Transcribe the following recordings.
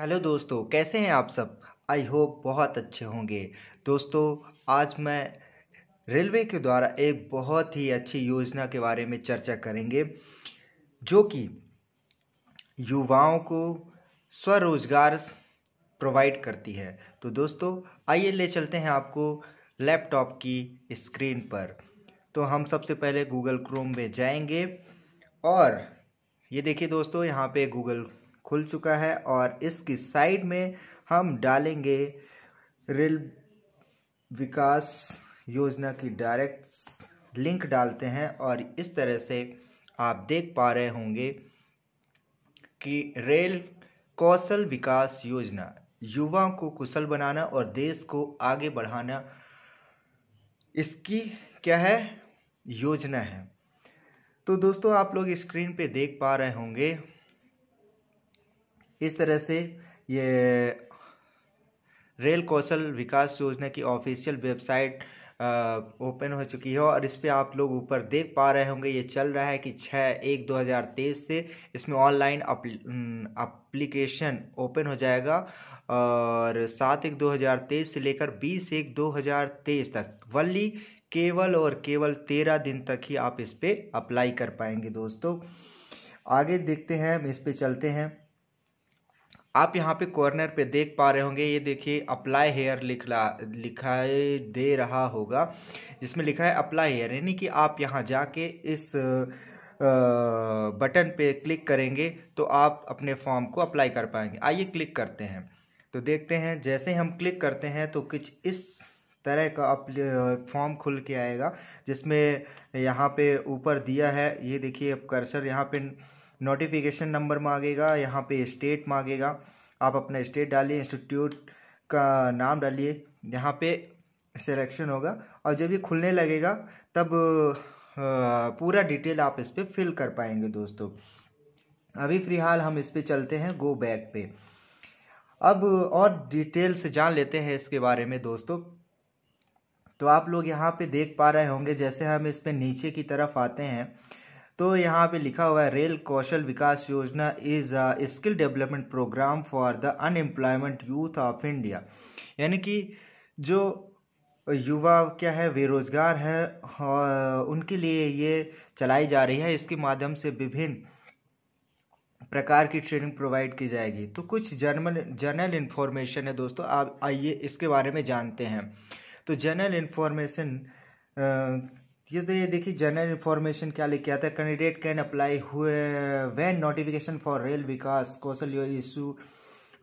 hello दोस्तों कैसे हैं आप सब आई होप बहुत अच्छे होंगे दोस्तों आज मैं रेलवे के द्वारा एक बहुत ही अच्छी योजना के बारे में चर्चा करेंगे जो कि युवाओं को स्वरोजगार प्रोवाइड करती है तो दोस्तों आइए ले चलते हैं आपको लैपटॉप की स्क्रीन पर तो हम सबसे पहले गूगल क्रोम में जाएंगे और ये देखिए दोस्तों यहाँ पे गूगल खुल चुका है और इसकी साइड में हम डालेंगे रेल विकास योजना की डायरेक्ट लिंक डालते हैं और इस तरह से आप देख पा रहे होंगे कि रेल कौशल विकास योजना युवाओं को कुशल बनाना और देश को आगे बढ़ाना इसकी क्या है योजना है तो दोस्तों आप लोग स्क्रीन पे देख पा रहे होंगे इस तरह से ये रेल कौशल विकास योजना की ऑफिशियल वेबसाइट ओपन हो चुकी है और इस पर आप लोग ऊपर देख पा रहे होंगे ये चल रहा है कि छः एक दो हज़ार तेईस से इसमें ऑनलाइन अप्लीकेशन ओपन हो जाएगा और सात एक दो हज़ार तेईस से लेकर बीस एक दो हज़ार तेईस तक वल्ली केवल और केवल तेरह दिन तक ही आप इस पर अप्लाई कर पाएंगे दोस्तों आगे देखते हैं हम इस पर चलते हैं आप यहाँ पे कॉर्नर पे देख पा रहे होंगे ये देखिए अप्लाई हेयर लिखला लिखाई दे रहा होगा जिसमें लिखा है अप्लाई हेयर यानी कि आप यहाँ जाके इस बटन पे क्लिक करेंगे तो आप अपने फॉर्म को अप्लाई कर पाएंगे आइए क्लिक करते हैं तो देखते हैं जैसे हम क्लिक करते हैं तो कुछ इस तरह का फॉर्म खुल के आएगा जिसमें यहाँ पे ऊपर दिया है ये देखिए कर्सर यहाँ पे नोटिफिकेशन नंबर मांगेगा यहाँ पे स्टेट मांगेगा आप अपना स्टेट डालिए इंस्टीट्यूट का नाम डालिए यहाँ पे सिलेक्शन होगा और जब ये खुलने लगेगा तब पूरा डिटेल आप इस पर फिल कर पाएंगे दोस्तों अभी फ़िलहाल हम इस पर चलते हैं गो बैक पे अब और डिटेल से जान लेते हैं इसके बारे में दोस्तों तो आप लोग यहाँ पे देख पा रहे होंगे जैसे हम इस पर नीचे की तरफ आते हैं तो यहाँ पे लिखा हुआ है रेल कौशल विकास योजना is a skill development program for the unemployment youth of India यानी कि जो युवा क्या है बेरोजगार और उनके लिए ये चलाई जा रही है इसके माध्यम से विभिन्न प्रकार की ट्रेनिंग प्रोवाइड की जाएगी तो कुछ जर्नल जनरल इन्फॉर्मेशन है दोस्तों आप आइए इसके बारे में जानते हैं तो जनरल इन्फॉर्मेशन ये तो ये देखिए जनरल इन्फॉर्मेशन क्या लिखा आता है कैंडिडेट कैन अप्लाई हुए वैन नोटिफिकेशन फॉर रेल विकास कौशल issue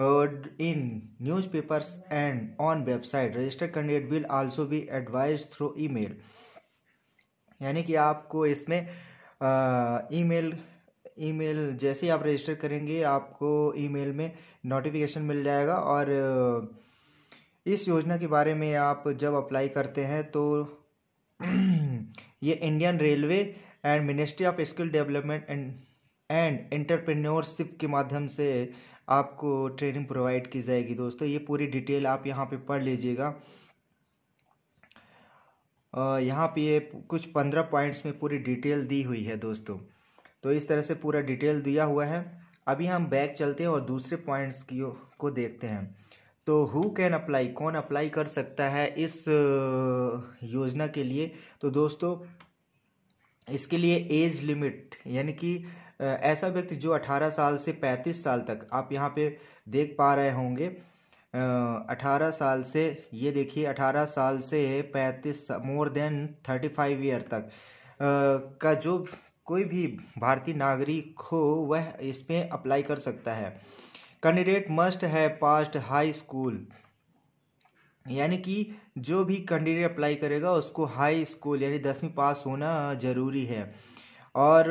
newspapers and on website registered candidate will also be advise through email यानी कि आपको इसमें ईमेल ईमेल जैसे ही आप रजिस्टर करेंगे आपको ईमेल में नोटिफिकेशन मिल जाएगा और इस योजना के बारे में आप जब अप्लाई करते हैं तो ये Indian railway and ministry of skill development and and entrepreneurship के माध्यम से आपको ट्रेनिंग प्रोवाइड की जाएगी दोस्तों ये पूरी डिटेल आप यहाँ पे पढ़ लीजिएगा यहाँ पे ये कुछ पंद्रह पॉइंट्स में पूरी डिटेल दी हुई है दोस्तों तो इस तरह से पूरा डिटेल दिया हुआ है अभी हम बैक चलते हैं और दूसरे पॉइंट्स की को देखते हैं तो हु कैन अप्लाई कौन अप्लाई कर सकता है इस योजना के लिए तो दोस्तों इसके लिए एज लिमिट यानी कि ऐसा व्यक्ति जो 18 साल से 35 साल तक आप यहाँ पे देख पा रहे होंगे अठारह साल से ये देखिए अठारह साल से पैंतीस more than thirty five year तक का जो कोई भी भारतीय नागरिक हो वह इसमें अप्लाई कर सकता है candidate must have passed high school यानी कि जो भी कैंडिडेट अप्लाई करेगा उसको हाई स्कूल यानी दसवीं पास होना ज़रूरी है और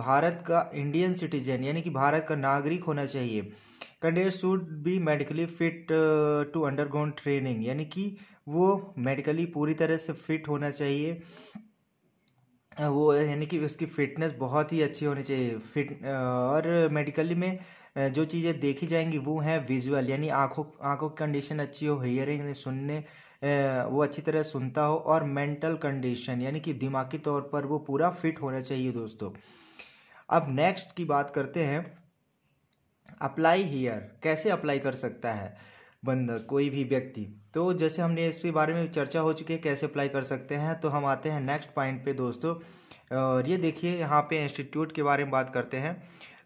भारत का इंडियन सिटीजन यानी कि भारत का नागरिक होना चाहिए candidate should be medically fit to underground training यानी कि वो मेडिकली पूरी तरह से फिट होना चाहिए वो यानी कि उसकी फिटनेस बहुत ही अच्छी होनी चाहिए फिट uh, और मेडिकली में जो चीज़ें देखी जाएंगी वो हैं विजुअल यानी आँखों आँखों की कंडीशन अच्छी हो हियरिंग सुनने वो अच्छी तरह सुनता हो और मेंटल कंडीशन यानी कि दिमागी तौर पर वो पूरा फिट होना चाहिए दोस्तों अब नेक्स्ट की बात करते हैं अप्लाई हियर कैसे अप्लाई कर सकता है बंदा कोई भी व्यक्ति तो जैसे हमने इसके बारे में चर्चा हो चुकी है कैसे अप्लाई कर सकते हैं तो हम आते हैं नेक्स्ट पॉइंट पे दोस्तों और ये देखिए यहाँ पे इंस्टीट्यूट के बारे में बात करते हैं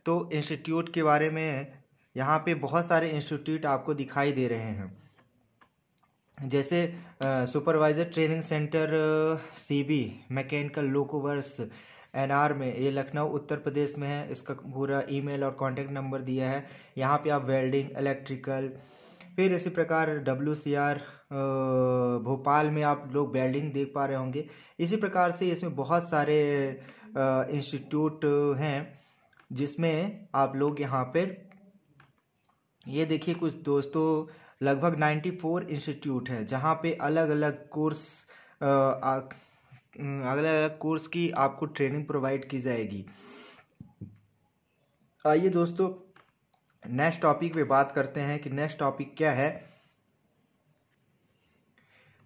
तो इंस्टीट्यूट के बारे में यहाँ पे बहुत सारे इंस्टीट्यूट आपको दिखाई दे रहे हैं जैसे supervisor training centre CB mechanical loco works NR में ये लखनऊ उत्तर प्रदेश में है इसका पूरा ईमेल और कॉन्टेक्ट नंबर दिया है यहाँ पे आप वेल्डिंग इलेक्ट्रिकल फिर इसी प्रकार डब्ल्यू सी आर भोपाल में आप लोग वेल्डिंग देख पा रहे होंगे इसी प्रकार से इसमें बहुत सारे इंस्टीट्यूट हैं जिसमें आप लोग यहाँ पर ये देखिए कुछ दोस्तों लगभग 94 इंस्टीट्यूट है जहाँ पे अलग अलग कोर्स अलग अलग कोर्स की आपको ट्रेनिंग प्रोवाइड की जाएगी आइए दोस्तों नेक्स्ट टॉपिक पे बात करते हैं कि नेक्स्ट टॉपिक क्या है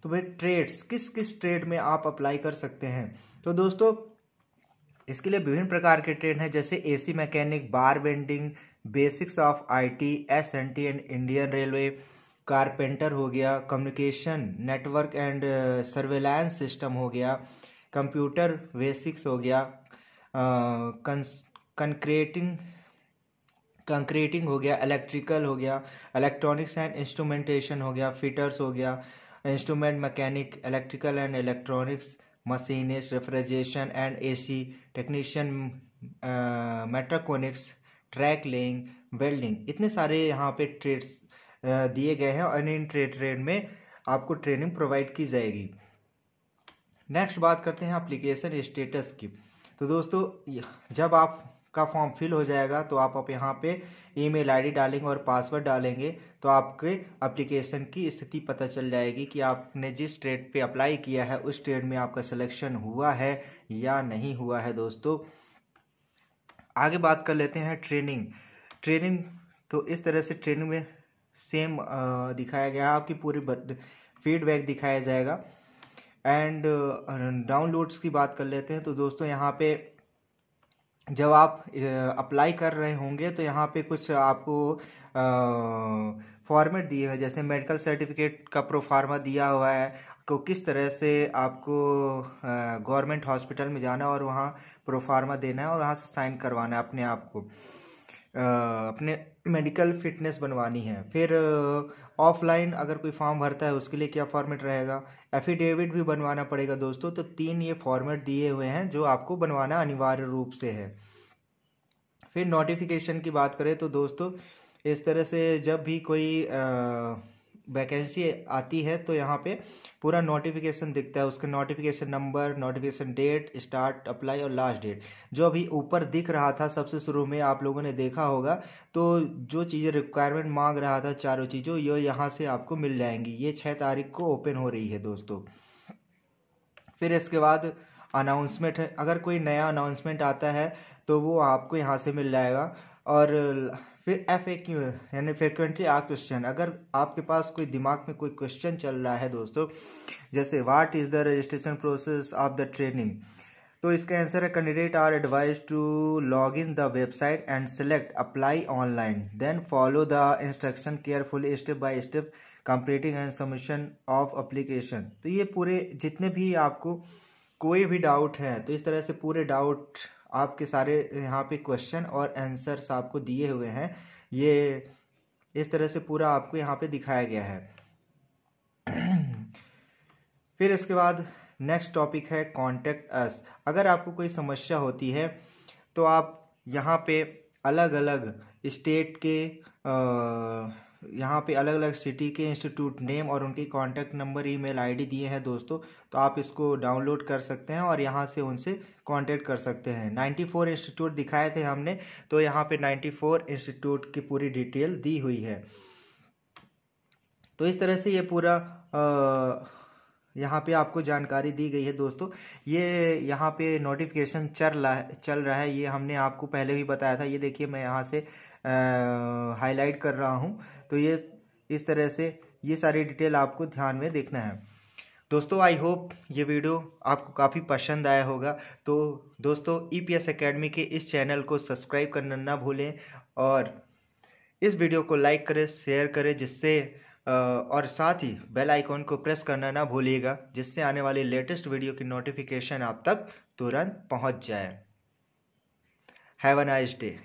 तो भाई ट्रेड्स किस किस ट्रेड में आप अप्लाई कर सकते हैं तो दोस्तों इसके लिए विभिन्न प्रकार के ट्रेन हैं जैसे C mechanic bar bending basics of N T and Indian railway carpenter हो गया communication network and surveillance system हो गया कंप्यूटर बेसिक्स हो गया कंक्रेटिंग कंक्रेटिंग हो गया इलेक्ट्रिकल हो गया इलेक्ट्रॉनिक्स एंड इंस्ट्रूमेंटेशन हो गया फिटर्स हो गया instrument mechanic electrical and electronics machinist refrigeration and AC technician mechatronics track laying welding इतने सारे यहाँ पे ट्रेड्स दिए गए हैं और इन ट्रेड ट्रेड में आपको ट्रेनिंग प्रोवाइड की जाएगी नेक्स्ट बात करते हैं एप्लीकेशन स्टेटस की तो दोस्तों जब आप का फॉर्म फिल हो जाएगा तो आप आप यहाँ पे ईमेल आईडी डालेंगे और पासवर्ड डालेंगे तो आपके एप्लीकेशन की स्थिति पता चल जाएगी कि आपने जिस ट्रेड पे अप्लाई किया है उस ट्रेड में आपका सिलेक्शन हुआ है या नहीं हुआ है दोस्तों आगे बात कर लेते हैं ट्रेनिंग ट्रेनिंग तो इस तरह से ट्रेनिंग में सेम दिखाया गया है आपकी पूरी फीडबैक दिखाया जाएगा एंड डाउनलोड्स की बात कर लेते हैं तो दोस्तों यहाँ पे जब आप अप्लाई कर रहे होंगे तो यहाँ पे कुछ आपको फॉर्मेट दिए हुए जैसे मेडिकल सर्टिफिकेट का प्रोफार्मा दिया हुआ है को तो किस तरह से आपको गवर्नमेंट हॉस्पिटल में जाना है और वहाँ प्रोफार्मा देना है और वहाँ से साइन करवाना है अपने आप को अपने मेडिकल फिटनेस बनवानी है फिर ऑफलाइन अगर कोई फॉर्म भरता है उसके लिए क्या फॉर्मेट रहेगा एफिडेविट भी बनवाना पड़ेगा दोस्तों तो तीन ये फॉर्मेट दिए हुए हैं जो आपको बनवाना अनिवार्य रूप से है फिर नोटिफिकेशन की बात करें तो दोस्तों इस तरह से जब भी कोई आ, वैकेंसी आती है तो यहाँ पे पूरा नोटिफिकेशन दिखता है उसका notification number notification date start apply और लास्ट डेट जो अभी ऊपर दिख रहा था सबसे शुरू में आप लोगों ने देखा होगा तो जो चीज़ें रिक्वायरमेंट मांग रहा था चारों चीज़ों ये यहाँ से आपको मिल जाएंगी ये छः तारीख को ओपन हो रही है दोस्तों फिर इसके बाद अनाउंसमेंट अगर कोई नया अनाउंसमेंट आता है तो वो आपको यहाँ से मिल जाएगा और फिर एफ ए क्यू यानी फ्रिक्वेंटली आ क्वेश्चन अगर आपके पास कोई दिमाग में कोई क्वेश्चन चल रहा है दोस्तों जैसे what is the registration process of the training तो इसका आंसर है candidate are advise to log in the website and select apply online then follow the instruction careful step by step completing and submission of application तो ये पूरे जितने भी आपको कोई भी डाउट है तो इस तरह से पूरे डाउट आपके सारे यहाँ पे क्वेश्चन और आंसर्स आपको दिए हुए हैं ये इस तरह से पूरा आपको यहाँ पे दिखाया गया है फिर इसके बाद नेक्स्ट टॉपिक है कॉन्टेक्ट अस अगर आपको कोई समस्या होती है तो आप यहाँ पे अलग अलग स्टेट के आ, यहाँ पे अलग अलग सिटी के इंस्टीट्यूट नेम और उनके कांटेक्ट नंबर ईमेल आईडी दिए हैं दोस्तों तो आप इसको डाउनलोड कर सकते हैं और यहाँ से उनसे कांटेक्ट कर सकते हैं 94 इंस्टीट्यूट दिखाए थे हमने तो यहाँ पे 94 इंस्टीट्यूट की पूरी डिटेल दी हुई है तो इस तरह से ये पूरा आ, यहाँ पे आपको जानकारी दी गई है दोस्तों ये यहाँ पे नोटिफिकेशन चल रहा है चल रहा है ये हमने आपको पहले भी बताया था ये देखिए मैं यहाँ से हाईलाइट कर रहा हूँ तो ये इस तरह से ये सारी डिटेल आपको ध्यान में देखना है दोस्तों आई होप ये वीडियो आपको काफ़ी पसंद आया होगा तो दोस्तों ई पी एस के इस चैनल को सब्सक्राइब करना ना भूलें और इस वीडियो को लाइक करें शेयर करें जिससे और साथ ही बेल आइकॉन को प्रेस करना ना भूलिएगा जिससे आने वाली लेटेस्ट वीडियो की नोटिफिकेशन आप तक तुरंत पहुंच जाए हैव अ नाइस डे